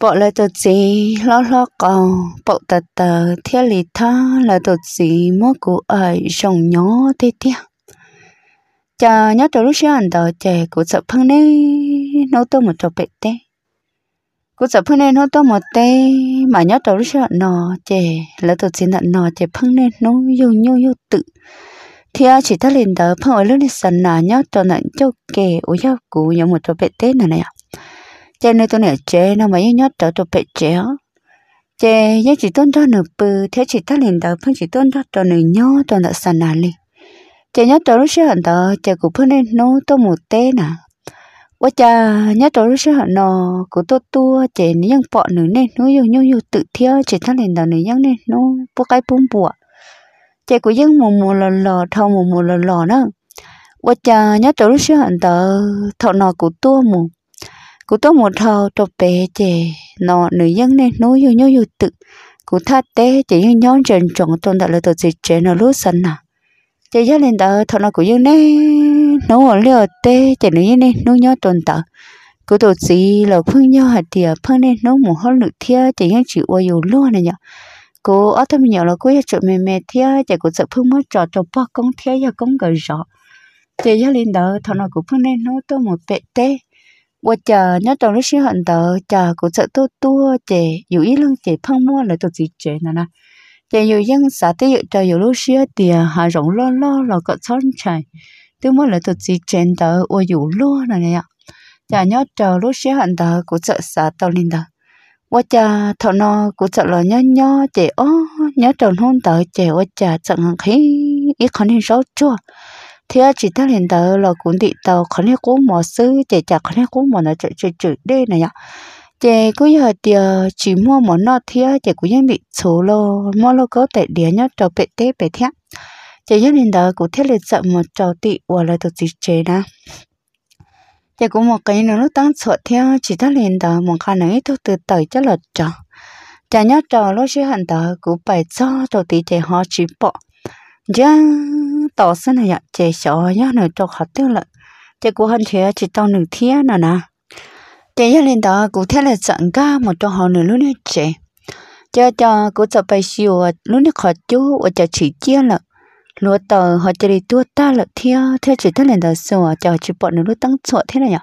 bộ là tổ chí lo lo cầu bộ tờ tờ thiết lý tha là tổ chí mô cụ ở rồng nhỏ thế thế chờ nhớ cho lúc xưa anh đòi trẻ cụ sợ phăng nê nấu tôi một trò bệ tê cụ sợ phăng nê nấu tôi một tê mà nhớ cho lúc xưa nọ trẻ là tổ chí nặn nọ trẻ phăng nê nấu yêu yêu yêu tự thì à chỉ ta lên đó phăng ở lúc này sẵn nà nhớ cho nặn cho kẻ ôi yêu cụ nhớ một trò bệ tê này này ạ chế nơi tôi nè chế nó mà nhớ nhớ tao tôi bị chế á chế nhớ chỉ tôn cho nửa bự thế chỉ ta lên đầu phân chỉ tôn cho tao nửa nhớ tao nửa sàn nà li chế nhớ tao lúc xưa hận tao chế cũng phân nên nó tôi một té nà quá cha nhớ tao lúc xưa hận nó cũng tôi tua chế những bọ nửa nên nó yêu nhau yêu tự thiếu chế ta lên đầu nửa nhớ nên nó bốc cái bún bùa chế của dân mù mù lò lò thâu mù mù lò lò nữa quá cha nhớ tao lúc xưa hận tao thọ nọ của tua mù cú tốt một thò trộp bé chè nó nữ nhân nên nói yêu nhau yêu tự cú tha té chỉ như nhón trần trọng tôn đại là tổ chức trẻ nó lúa sân à chỉ gia lên đó thọ nó cú dân nè nó ở leo té chỉ nữ nhân này nuôi nhau tôn tạo cú tổ chức là phương nhau hạt tiề phương nên nó một hơn nữ thia chỉ như chịu qua yêu luôn này nhở cô ở thăm nhỏ là cô ya chụp mẹ mẹ thia chỉ cô sợ phương mất trò trò ba con thia ya con gầy rõ chỉ gia lên đó thọ nó cú phương nên nó tôi một bé té 我 chờ nhớ trong lúc sinh hoạt tờ chờ cũng sợ tu tu chè dù ý lưng chè phong mua lại tụt gì chè nè nè chè dù dân xã tế dự trời dù xưa thì hà rộng lo lo là có son trời tôi mua lại tụt gì chè tờ ô dù lo nè nè chờ nhớ chờ lúc sinh hoạt tờ cũng sợ xã tàu linh tờ 我家头呢，古早了娘娘姐哦，娘长弄到姐我家怎样去？一看你少做。thế chỉ ta liền tờ là cũng đi tàu khẩn thiết cũng mò xứ chạy chả khẩn thiết cũng mò nó chạy chạy chạy đây này nhở cũng cứ giờ thì chỉ mua món nó thế chị bị số lô mua lô có tệ đĩa nhá trò bệ tế bệ thế chạy nhất liền tờ cũng thiết liền sợ một trò tị hoặc là thực gì chế nè chị cũng một cái nó lúc tăng sợ theo chỉ ta liền tờ một khả năng thôi từ tới chắc là trò chả nhá trò nó xưa hẳn tờ cũng phải cho trò tị chạy họ chỉ bỏ giang tỏ sân này chế sợ nhá nửa trọc hạt tiêu lợn chế của hơn thế chỉ tao nửa thiên nè nè chế gia lên đó cụ thế là chẳng cả một trong họ nửa lúc nữa chế chế cho cụ tập bài siêu lúc nữa khó chú ở chế chỉ chia lợn lúa tờ họ chế đi tua ta lợn thiên thế chỉ thế lên đó sợ cho chỉ bọn nửa lúc tăng sợ thế này nhở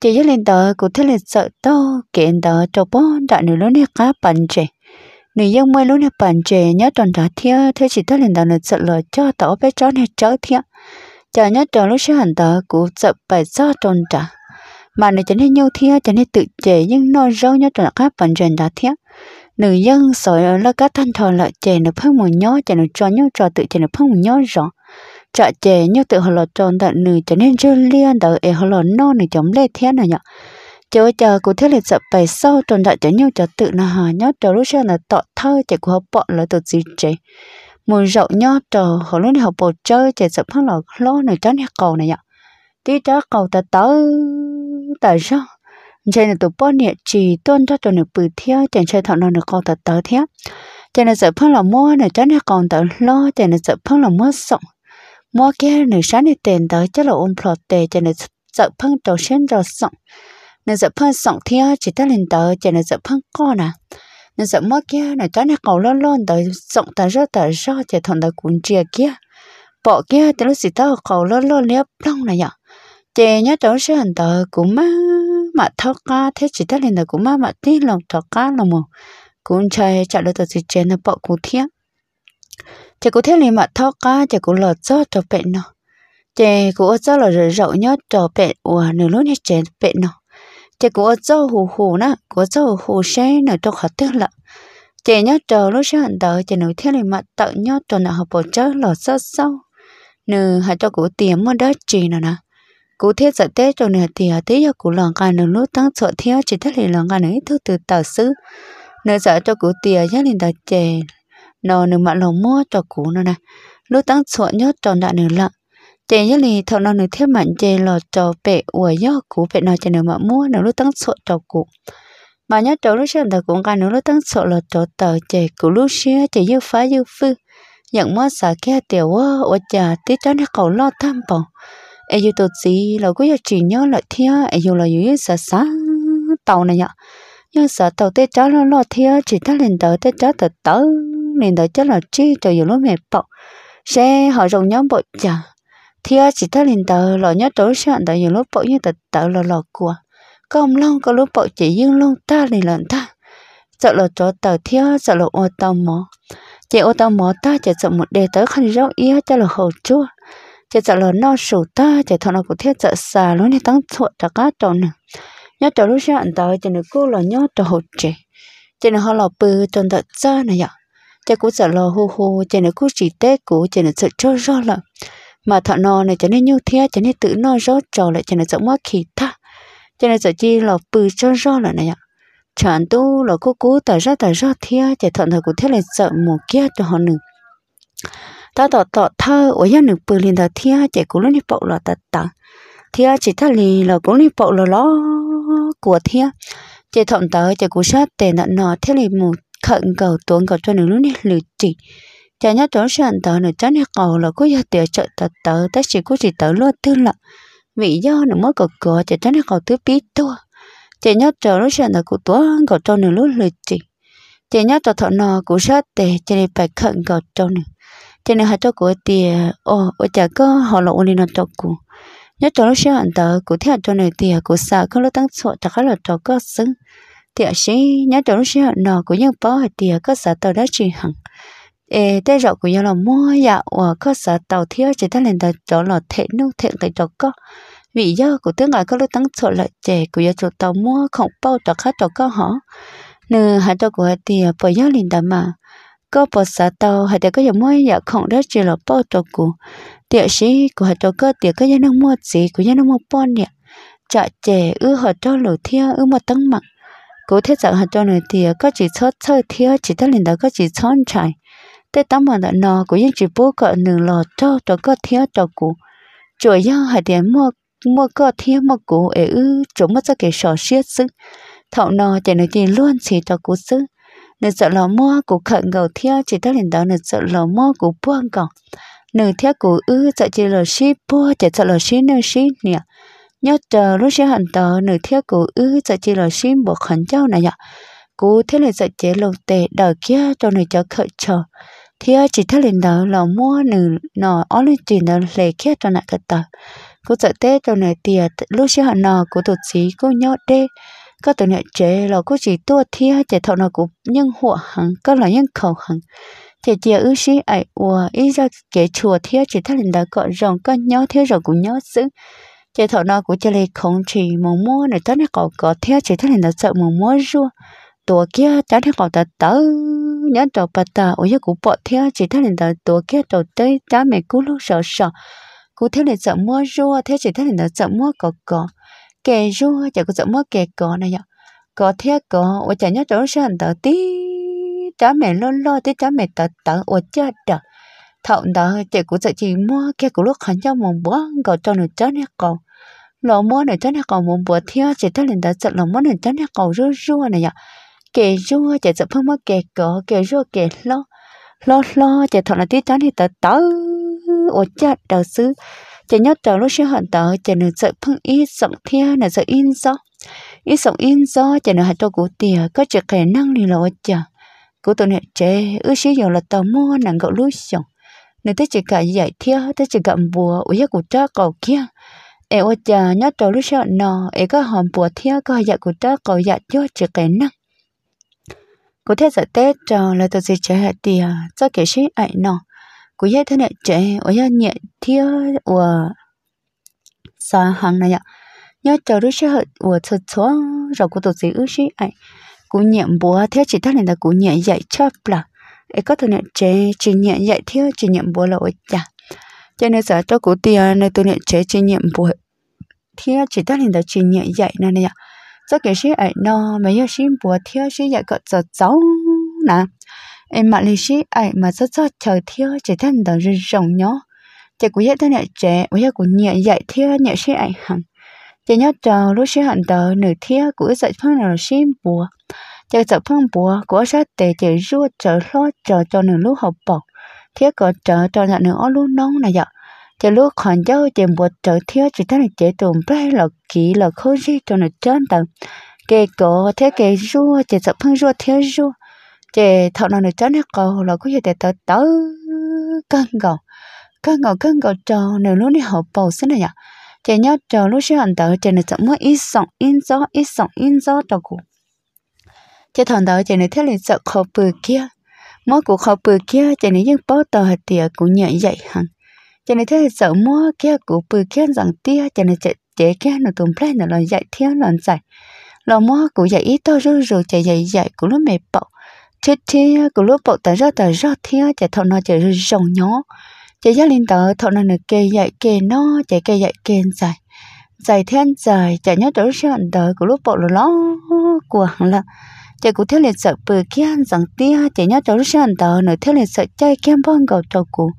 chế gia lên đó cụ thế là sợ to kiện đó cho bọn đại nửa lúc nữa cá bận chế nếu dân mới lúc này bản trẻ nhớ tròn trả thiê thế chỉ tất liền đào được sợ lời cho tao bé chó này chớ thiê chờ nhớ tròn lúc sẽ hẳn tao cũng sợ phải do tròn trả mà nếu chẳng nên nhau thiê chẳng nên tự trẻ nhưng nó râu nhớ tròn các bản chuyện đã thiê nữ dân sỏi là các thanh thọ là trẻ nó phân một nhó trẻ nó cho nhau trò tự trẻ nó phân một nhó rõ trả trẻ nhớ tự họ là tròn tận nữ chẳng nên chơi liên đợi họ là non nữ chống lệ thiê này nhở chỗ chờ của thiết liệt sợ phải sau tròn đại cho nhau cho tự là hà nhót trò lúc sau là tọ thơ chạy của họ bọn là tự gì chạy mùi rậu nhó trò họ lúc này họ bộ chơi chạy sợ phát là lo này chán hạt cầu này nhở tí đó cầu ta tớ tại sao chơi là tụi bọn nhẹ chỉ tuân ra trò này bự theo chạy chơi thọ nó được cầu ta tớ theo chạy là sợ phát là mua này chán hạt cầu ta lo chạy là sợ phát là mua sọng mua kia này sáng này tiền tới chắc là ôm plot tề chạy là sợ phát trò xén trò sọng nên giờ phân sống theo chỉ ta lên tờ cho à. nên giờ phân co nè nên giờ mất kia là cho nên cầu lo lo tới sống ta ra ta ra chỉ thằng ta cũng chia kia bỏ kia từ lúc gì ta cầu lo lo liếp đông này nhở chị nhớ chỗ sẽ hành tờ cũng má mà thóc ca thế chỉ ta lên tờ cũng má mà tin lòng thóc ca lòng mù cũng chơi chạy được tờ gì chén nó bỏ cũng thiết chị cũng thế liền mà thóc ca chị cũng lọt cho cho bệnh nó chị cũng cho là rượu nhớ cho bệnh và nửa lúc nhớ chén bệnh nó chỉ có cho hồ hồ na có cho hồ hồ xe nở trong hạt thức lợ chỉ nhớ chờ lúc sáng đợi chỉ nổi thiết lại mặt tự nhớ cho nở hợp bộ chớ lọt sơ sâu nửa hạt cho cụ tiền mà đất chỉ nè nè cụ thiết sợ tết cho nửa tiền tí cho cụ lòng cả nửa lúc tăng sợ thiết chỉ thiết lại lòng cả nửa thứ từ tờ xứ nửa giả cho cụ tiền nhớ liền đợi chè nọ nửa mặt lòng mua cho cụ nè nè lúc tăng sợ nhớ cho nợ nửa lợn chế nhất là thọ nó nửa thiết mạnh chế là trò bể uổng gió cũ bể nào chế nào mà mua nửa lúc tăng sổ trò cũ mà nhớ trò lúc xem thật cũng cả nửa lúc tăng sổ là trò tờ chế cũ lúc xưa chế dư phá dư phư nhận mua xả kia tiểu quá ở nhà tí cho nó cầu lo tham bò ai dù tổ gì là cứ giờ chị nhớ lại thia ai dù là dưới xả xả tàu này nhở nhớ xả tàu tê chó nó lo thia chị ta lên tàu tê chó tờ tớ lên tàu chó là chi cho dù lúc mệt bọc xe họ rồng nhóm bộ chả thì chỉ ta liền tờ lọ nhớ tối sáng tờ nhiều lúc bộ như tờ tờ lọ lọ của công long có lúc bộ chỉ dương long ta liền lần ta sợ lọ chỗ tờ thiếu sợ lọ ô tàu mỏ chỉ ô tàu mỏ ta chỉ sợ một đề tới khăn rau ý cho là hậu chua chỉ sợ lọ no sủ ta chỉ thọ nó cũng thiết sợ xà luôn nên tăng thuận cho cá tròn nè nhớ trầu lúc sáng tờ chỉ nó cô lọ nhớ trầu hậu chỉ chỉ nó họ lọ bự tròn tờ cha này ạ chỉ cũng sợ lọ hô hô chỉ nó cũng chỉ tết cũng chỉ nó sợ cho rõ lắm mà thọ nò này cho nên như thế cho nên tự nó rốt trò lại cho nên giống mất khí tha cho nên giờ chi là bự cho rõ là này ạ chẳng tu là cố cố tại ra tại ra thế chỉ thọ thời cũng thế là sợ một kia cho họ nữa ta tọt tọt thơ ở nhà nữ bự liền tờ thế chỉ cố lúc đi bộ là ta ta thế chỉ thà lì là cố đi bộ là lo của thế chỉ thọ tờ chỉ cố sát tiền nợ nọ thế là một khẩn cầu tuấn cầu cho nữ lúc này lựa chỉ chả nhớ trốn sẵn tớ nữa chán hết cầu là cứ giờ tiệt chợ tớ tớ tất chỉ có chỉ tớ luôn tư lợ vì do nó mới cực cửa chả chán hết cầu thứ bí tua chả nhớ trốn sẵn tớ cụ tố gọ cho nữa lúc lười chỉ chả nhớ trốn thọ nọ cụ sát tề chả đi phải khẩn gọ cho nữa chả nên hai chỗ của tiệt ô ô chả có họ là ôn đi nó cho cụ nhớ trốn sẵn tớ cụ theo cho này tiệt cụ sợ không lúc tăng sọ chả khá là chỗ có xứng tiệt sĩ nhớ trốn sẵn nọ cụ nhưng bỏ tiệt có sợ tớ đã chỉ hằng 诶，但若佢有落摸呀，我可是到天只得令到咗落铁路铁嚟咗个，vì do của tiếng ngài có lúc tăng sổ lại trẻ của gia chủ tàu mua không bao cho khách cho có họ nư hai cho của thì bởi do liền đàm mà có bỏ xã tàu hai cho có giờ mua giờ không đó chỉ là bao cho của địa sĩ của hai cho có địa có gia nông mua gì của gia nông mua bon nè chợ trẻ ư họ cho lẩu thia ư một tăng mặn cố thế rằng hai cho này thì có chỉ cho chơi thia chỉ ta liền đó có chỉ chọn trải thế tám mà đã nó cũng những chỉ bố cỡ nửa lò cho cho có thiếu cho cụ chỗ yêu hay tiền mua mua có thiếu mua cụ ế ư chúng mất cho cái sò xiết xứ thọ nó chỉ nói tiền luôn chỉ cho cụ xứ nửa sợ lò mua cụ khẩn gầu thiếu chỉ tao liền đó nửa sợ lò mua cụ buông gầu nửa thiếu cụ ư sợ chỉ lò xí bua chỉ sợ lò xí nửa xí nè nhớ chờ lúc xí hẳn tờ nửa thiếu cụ ư sợ chỉ lò xí bộ khẩn cháu này ạ cụ thế là sợ chế lồng tệ đào kia cho nửa cho khẩn chờ thì chỉ thấy lên đó là mua nửa nọ ở lên chuyển đó lệ kia cho nãy cái tờ cô sợ tết cho nãy tiền lúc xưa họ nọ cô tổ chí cô nhớ đê các tụi nãy chế là cô chỉ tua thi hay chế thọ nọ của nhân hộ hẳn các là nhân khẩu hẳn chế chế ư sĩ ấy ủa ý ra kể chùa thi chỉ thấy lên đó có rồng có nhớ thi rồi cũng nhớ xứng chế thọ nọ của chơi lệ không chỉ mà mua nãy tết này cậu có thi chỉ thấy lên đó sợ mà mua rua tổ kia cháu thấy cậu tờ tới nhớ trò bà ta ở dưới cụ bỏ theo chỉ thấy lên đầu tổ kia trò tới đá mẹ cú lúc sợ sợ cụ thấy lên sợ mua rua thế chỉ thấy lên đầu sợ mua cỏ cỏ kè rua chả có sợ mua kè cỏ này nhở cỏ theo cỏ ở chả nhớ trò sợ lên đầu tí đá mẹ lo lo tí đá mẹ tờ tờ ở chết đó thọ đó chỉ cụ sợ chỉ mua kia cụ lúc hắn cho mồm bó gọi cho nửa chết nè còn lò mua nửa chết nè còn mồm bó theo chỉ thấy lên đầu sợ lò mua nửa chết nè còn rua rua này nhở kẻ rua chạy sợ phong mất kẻ cỏ kẻ rua kẻ lo lo lo chạy thọ là tí tán thì tớ tớ ổ chặt đầu xứ chạy nhớ tớ lúc sẽ hận tớ chạy nửa sợ phong ít giọng thea nửa sợ in gió ít giọng in gió chạy nửa hạt cho cụ tìa có chạy khả năng thì là ổ chặt cụ tụi này trẻ ước sĩ dầu là tớ mua nàng gậu lối sòng nên tới chỉ cả giải thea tới chỉ cả bùa ủi cụ cha cầu kia ê ôi cha nhớ tớ lúc sẽ nọ ê có hòm bùa thea có giải cụ cha cầu giải cho chỉ khả năng có thể giờ tết cho ờ, là tôi sẽ trẻ hạt tìa cho cái sĩ ảnh nọ cú thấy thế này trẻ ở nhà nhẹ thiếu của sa hàng này ạ nhớ chờ đứa sĩ hạt của thật số rồi của tôi sẽ ước sĩ ảnh cú nhẹ búa thế chỉ thắt này là cú nhẹ dạy cho là ấy có thể này trẻ chỉ nhẹ dạy thiếu chỉ nhẹ búa là ở nhà cho nên giờ cho cú tiền này tôi nhận chế chỉ nhẹ búa thiếu chỉ thắt này là chỉ nhẹ dạy này ạ rất nó có có thiếu thiếu thiếu cái em mà mà chỉ chỉ chỉ đó trẻ 这个是哎喏，没有心不跳是一个走走呢。哎嘛，你是哎嘛，这这跳跳只等到日中哟。这古也等了这，我也古年也跳也是哎行。这 nhớ trò lúc sẽ hành tờ nửa thiếu của dạy phân là xin bùa. Chờ dạy phân bùa của sát để chỉ ruột trở lo trở cho nửa lúc học bọc. thiếu có trở cho nhận nửa lúc nóng này dạy chỉ lúc còn dâu chỉ một chỗ thiếu chỉ thấy là tùm tụng bay là kỹ là khô gì cho nó chân tầng cái cổ thế cái rua chỉ sợ phăng rua thiếu rua chỉ thọ nó nó chân hết cầu là có thể tới tới cân cầu cân cầu cân cầu trò nếu lúc này họ bầu xin này nhở chỉ nhớ trò lúc xưa anh tới chỉ nó chẳng muốn ít sống ít gió ít sống ít gió đó cũng chỉ thằng đó chỉ nó thấy là sợ khó bự kia mỗi cuộc khó bự kia chỉ nó những bó tờ hạt tiệt cũng nhảy dậy hẳn cho nên thế sợ mua kia cụ bự kia rằng tia cho nên chạy chế kia nó tụm play nó lòn dạy thiếu lòn dạy lò mua cụ dạy ít to rồi rồi chạy dạy dạy cụ lúc mẹ bọc chết tia cụ lúc bọc tờ ra tờ ra thiếu chạy thọ nó chạy rư rồng nhó chạy gia linh tờ thọ nó nó kê dạy kê nó chạy kê dạy kê dạy dạy thiên dạy chạy nhớ tới chuyện đời của lúc bọc lò ló của là chạy cụ thiếu liệt sợ bự kia rằng tia chạy nhớ tới chuyện đời nó thiếu liệt sợ chạy kem bong cầu cho cụ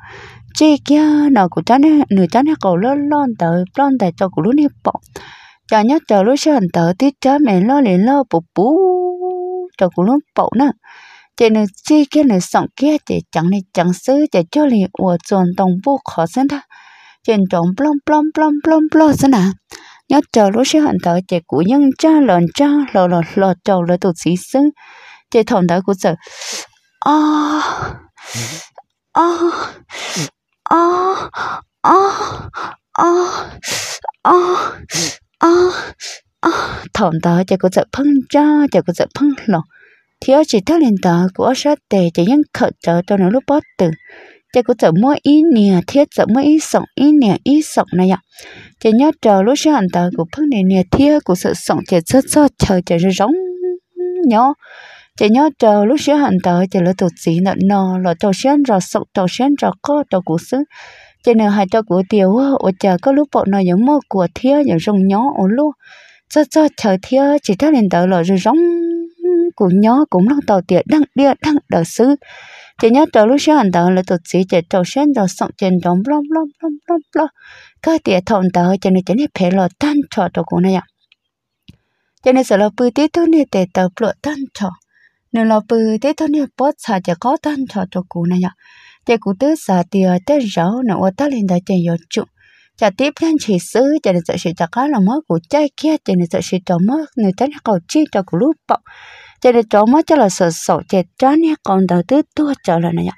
chế kia nó cũng chán nửa chán cổ lớn lon tờ lon tại cho của lúc này bỏ chả nhớ chờ lúc sân tờ tí chớ mẹ lo liền lo bù bù cho của lúc bỏ nè chế nửa chế kia nửa sọng kia chế chẳng này chẳng xứ chế cho liền ủa chuồn đồng bu khó sân ta chế trọng plom plom plom plom plom sân à nhớ chờ lúc sân tờ chế của nhân cha lợn cha lò lò lò trầu lò tụt sĩ xứ chế thòng đó của sợ à à o o o o o o thòng đó chỉ có sợ phăng ra chỉ có sợ phăng lọ thì ở chỉ thắc lên đó của ở sát tề chỉ những khẩu trở cho nó lúc bắt từ chỉ có sợ mua ý nè thiết sợ mua ý sống ý nè ý sống này ạ chỉ nhớ chờ lúc sáng đó của phăng nè nè thiết của sợ sống chỉ rất rất chờ chỉ giống nhớ chỉ nhớ chờ lúc xưa hẳn tới chỉ lúc tụt xí nợ nọ lọ tàu xuyên rồi sọc tàu xuyên rồi có tàu cú xứ chỉ nửa hai tàu cú tiêu ở chờ có lúc bọn nó giống mơ của thía giống rong nhó ở lúc cho cho chờ thía chỉ ta lên tới lọ rồi rong cú nhó cũng đang tàu tiệt đang đi đang đỡ xứ chỉ nhớ chờ lúc xưa hẳn tới là tụt xí chỉ tàu xuyên rồi sọc trên đóng lom lom lom lom lom cái tiệt thọn tới chỉ nửa chỉ nè phải lọ tan trò tàu cú này ạ chỉ nên sợ là bự tí tôi nè để tàu lọ tan trò nếu lo bự thế thôi nếu bớt sợ chỉ có thân cho cho cụ này nhở chỉ cụ tứ sợ thì tớ rau nó ở ta lên đã chỉ yếu chủ chả tiếp lên chỉ xứ chả nên sợ chỉ chả cá là mất cụ chơi kia chả nên sợ chỉ cho mất người ta cầu chi cho cụ lúc bọc chả nên cho mất cho là sợ sợ chả cho nên còn đầu tư tua cho là này nhở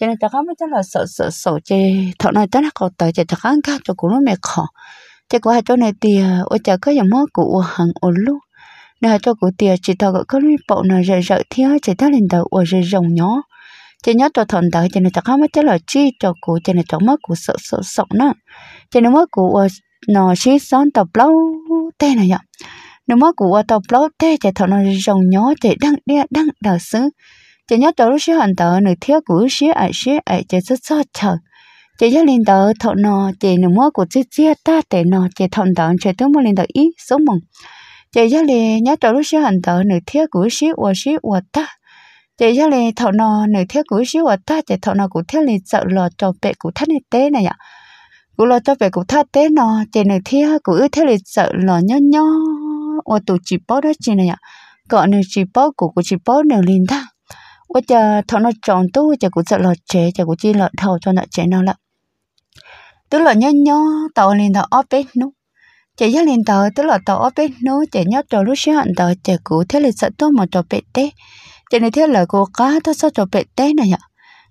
cho nên chả cá mất cho là sợ sợ sợ chả thọ này tớ là cầu tới chả chả cá ăn cá cho cụ lúc mệt khó chả cụ hai chỗ này thì ô chả có gì mất cụ hàng ổn lúc đã cho cụ tiệt chỉ thọ gỡ con bộ nó rợ rợ thía chỉ thắt lên đầu ở rợ rồng nhỏ chỉ nhớ cho thần đó cho nên chẳng không mất cho là chi cho cụ cho nên chẳng mất cụ sợ sợ sợ nữa cho nên mất cụ ở nó xí son tập lâu thế này nhở nếu mất cụ ở tập lâu tê chỉ thọ nó rồng nhỏ chỉ đăng đi đăng đào xứ chỉ nhớ cho lúc xí hoàn tờ nửa thía cụ xí ở xí ở chỉ rất sợ chờ chị nhớ lên tờ thọ nọ chị nửa mất của chết chết ta để nọ chị thọn tận chị tướng mua lên tờ ý số mùng chị gia lì nhớ trâu lúc xíu hành tờ nửa thiết của xíu và xíu và ta chị gia lì thọ nò nửa thiết của xíu và ta chị thọ nò của thiết lì sợ lò trò bệ của thắt này tế này ạ của lò trò bệ của thắt tế nò chị nửa thiết của ư thiết lì sợ lò nhó nhó và tụ chỉ bó đó chị này ạ cọ nửa chỉ bó của của chỉ bó nửa liền ta và chờ thọ nò tròn tu chờ của sợ lò trẻ chờ của chi lò thầu cho nọ trẻ nào lận tức là nhớ nhớ tàu lên tàu ốp bếp nút chỉ nhớ lên tờ tức là tờ ở bên nó chỉ nhớ cho lúc xưa hận tờ chỉ cũ thế là sợ tôi mà trò bệt té chỉ này thế là cô cá tôi sợ trò bệt té này ạ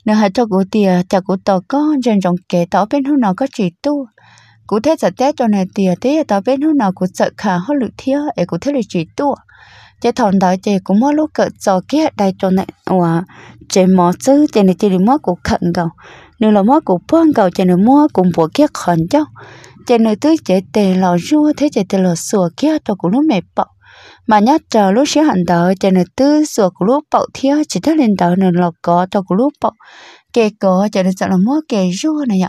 nếu hai cho cụ tiền chả cụ tờ có dần dần kể tờ bên hôm nào có chỉ tu cụ thế sợ té cho này tiền thế tờ bên hôm nào cụ sợ khả hơn lực thiếu để cụ thế là chỉ tu chế thằng đó chế cũng mỗi lúc cỡ cho kia đại cho này ủa chế mò chứ chế này chế đi mua cụ khẩn cầu nếu là mua cụ phong cầu chế này mua cùng bộ kia khẩn cháu chế nơi tư chế tề lò rua thế chế tề lò sủa kia tôi của lúc mệt bọc mà nhát chờ lúc sẽ hẳn đó chế nơi tư sủa của lúc bọc thiếu chỉ thấy lên đó nền lò có tôi của lúc bọc kề có chế nơi sợ là mua kề rua này nhở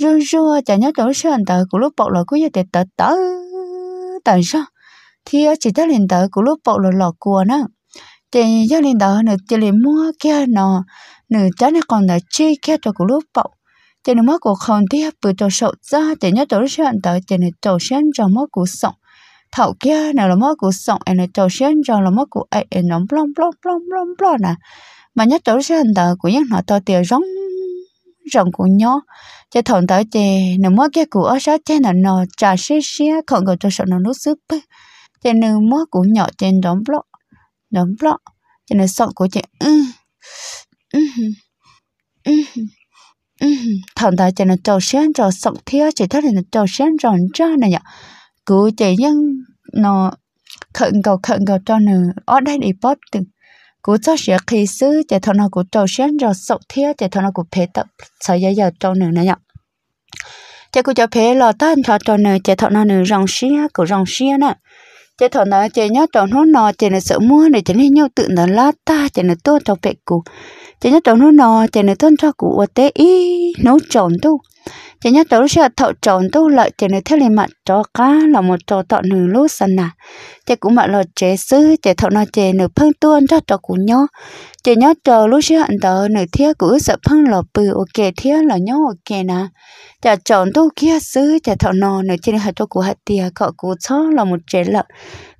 rua rua chế nhát chờ lúc sẽ hẳn đó của lúc bọc lò cứ như tề tớ tớ tớ sao thia chỉ thấy lên đó của lúc bọc lò lò cua nữa chế nhát lên đó nền chế lên mua kia nọ nơi trái này còn là chi kia tôi của lúc bọc cho nên mất của con thì bự tổ sậu ra để nhớ tổ sản tới cho nên tổ sản trong mất của sống thảo kia nào là mất của sống em là tổ sản trong là mất của ấy em nó plong plong plong plong plong nè mà nhớ tổ sản tới của những nó to tiền rong rong của nhỏ, cho thằng tới chè nếu mất cái của ở sát chè là nó trà xí xí còn người tổ sản nó lúc sức bê cho mắt của nhỏ trên đóng plong đóng plong cho nên sống của chè ừ ừ ừ, ừ thằng ta cho nó cho sáng cho sọc theo chỉ thấy nó cho sáng rồi ra này nhở cứ chỉ nhưng nó khẩn cầu khẩn cầu cho nó ở đây đi bớt từ cú cho sẽ khi xứ chỉ thằng nó cú cho sáng cho sọc theo chỉ thằng nó cú phê tập sợ giờ giờ cho nó này nhở chỉ cú cho phê lo tan cho cho nó, chỉ thằng nó nữa rong xía cú rong xía nè chỉ thằng nó chỉ nhớ trâu nó nó chỉ là sợ mưa để chỉ nên nhau tự nó lát ta chỉ là tốt cho phải cú chỉ nhớ trộn nó nò chỉ nó thân cho cụ ở tế y nấu trộn tu chỉ nhớ trộn sẽ thọ trộn tu lợi chỉ nó theo lên mặt cho cá là một trò tọ nửa lúa sân nà chỉ cũng mà lo chế sư chỉ thọ nó chỉ nửa phân tuôn cho trò cụ nhó chỉ nhớ trộn lúa sẽ ăn tớ nửa thiết cụ sợ phân lò bự ok thiết là nhó ok nà chỉ trộn tu kia sư chỉ thọ nọ nửa chỉ hạt cho cụ hạt tiề cọ cụ cho là một chế lợn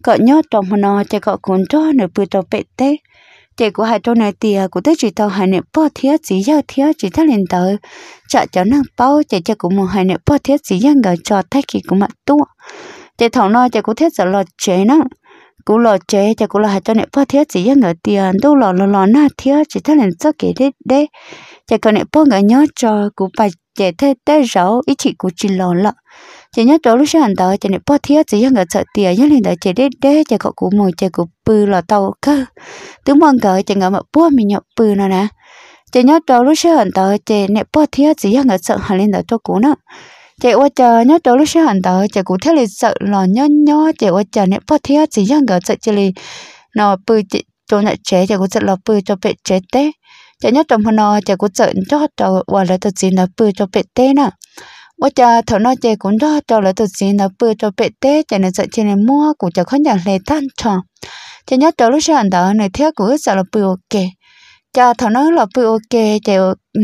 cọ nhó trộn nò chỉ cọ cuốn cho nửa bự trò bệ tê chị của hai trâu này tiề à, của tới chỉ tàu hai nẹp bao thiết chỉ giao thiết chỉ thắt lên tới chợ cháu năng bao chị chị của một hai nẹp bao thiết chỉ giao gạo cho thách kỳ của mặt tua chị thầu nói chị của thiết giờ lọt chế năng cú lò chế chị cú lò hai cho nè bao thiết chỉ yên ngỡ tiền đâu lò lò lò na thiết chỉ thằng nè cho kể đấy đấy chị còn nè bao ngỡ nhớ cho cú bà chế thế thế rau ý chị cú chỉ lò lợ chỉ nhớ chỗ lúc sáng hàng tới chỉ nên bỏ thiếu chỉ nhớ người sợ tiền nhớ liền tới chỉ để để chỉ có cú mồi chỉ có bự là tàu cơ tướng mong cởi chỉ ngỡ mà bua mình nhập bự nó nè chỉ nhớ chỗ lúc sáng hàng tới chỉ nên bỏ thiếu chỉ nhớ người sợ hàng liền tới cho cú nữa chỉ qua chờ nhớ chỗ lúc sáng hàng tới chỉ cú theo liền sợ là nhớ nhớ chỉ qua chờ nên bỏ thiếu chỉ nhớ người sợ chỉ liền nó bự chị chỗ này chế chỉ có sợ là bự cho bị chế té chỉ nhớ trong hôm nọ chỉ có sợ cho cho qua lại tới chỉ là bự cho bị té nè ว่าจะเถอะนอเจกุนรอจะเลยตัวสีนับปืนจะเปเต้จะในสเชนมัวกูจะข้อนอย่างเลยตั้นชอจะยัดตัวลูกชายเดาในเที่ยวกูจะเราปืนโอเคจะเถอะนอเราปืนโอเคจะ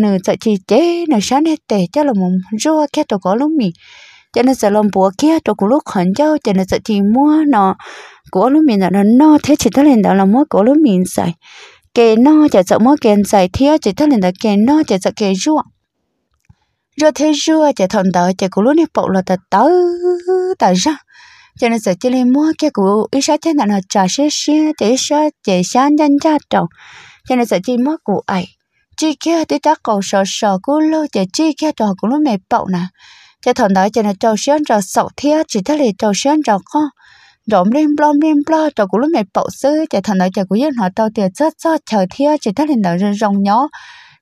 หนึ่งจะชีเจหนึ่งชั้นเตะจะเรามุมรัวแค่ตัวก็ลุ่มมีจะในสลอมปัวแค่ตัวกูลูกขันเจ้าจะในสชีมัวเนาะกูลุ่มมีเนาะนอเที่ยวชีทะเลเดาเรามัวกูลุ่มมีใส่เกนอจะจะมัวเกนใส่เที่ยวชีทะเลเดาเกนอจะจะเกยั่ว rồi thế rùa chạy thằng đó chạy cũng lúc này bộ là tớ tớ tớ ra cho nên sợ chỉ lên mua cái cụ ít sáng trên là trà xế xế để sáng để sáng nhân ra trồng cho nên sợ chỉ mua cụ ấy chỉ kia thì ta còn sợ sợ cú lâu chả chỉ kia đó cũng lúc này bộ nè chả thằng đó chả là trâu sáng rồi sầu thiệt chỉ thấy là trâu sáng rồi con rộm lên blom lên blo cho cũng lúc này bộ sư, chạy thằng đó chạy cũng dân họ tao tiền rất rất chờ thiệt chỉ thấy là nó rồng nhỏ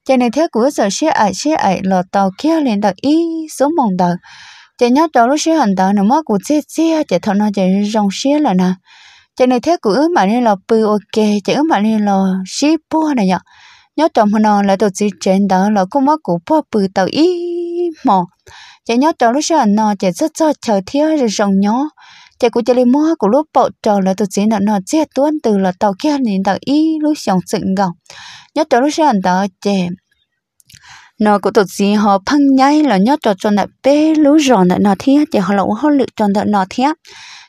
cho nên thế của giờ xe ải xe ải lò tàu kia lên đặc ý số mong đặc cho nhớ đó lúc xe hành đó nó mất của xe xe chỉ thằng nó chỉ rong xe là nè cho nên thế của mà nên là bự ok chỉ mà nên là xe bua này nhở nhớ trong hôm nào lại tổ chức trên đó là cũng mất của bua bự tàu ý mò cho nhớ đó lúc xe hành nó chỉ rất rất chờ thiếu rồi rong nhó chạy cũng chơi mua của lúc bộ trò là tụi chiến là nó chết tuôn từ là tàu kia nhìn tàu y lúc sống sự ngọc nhớ trò lúc sáng tàu chạy nó cũng tụi gì họ phăng nhai là nhớ trò tròn lại bé lúc ròn lại nó thế chạy họ lộng họ lự tròn lại nó thế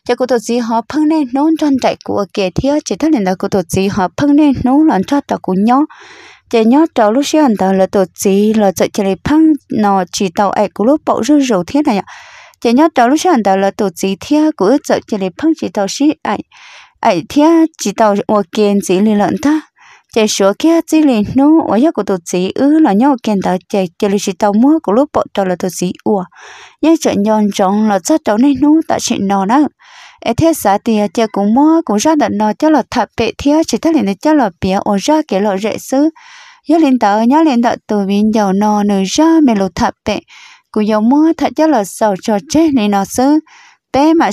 chạy cũng tụi gì họ phăng lên nôn tròn chạy của kẻ thế chỉ thấy là cũng tụi gì họ phăng lên nôn là cho tàu của nhó chạy nhớ trò lúc sáng tàu là tụi gì là chạy chạy phăng nó chỉ tàu ấy của lúc bộ rất rượu thiết này ạ chỉ nhớ đầu lúc sáng đầu là tổ chức thia của chợ chỉ để phong chỉ đầu sĩ ai ai thiên chỉ đầu ở kiện chỉ lý luận ta chỉ số kia chỉ lý nó ở nhà của tổ chức ư là nhau kiện đầu chỉ chỉ là chỉ đầu mua của lúc bỏ đầu là tổ chức ủa nhưng chợ nhon trong là chắc đầu này nó đã chuyện nọ đó ai thiên xã thì chỉ cũng mua cũng ra đợt nọ cho là thập bệ thiên chỉ thế là cho là bịa ở ra cái lọ rễ sứ nhớ lên tờ nhớ lên tờ từ bên dầu nọ nửa ra mình lột thập bệ cú dầu mưa thật cho là sầu cho chết nên nó xứ bé mà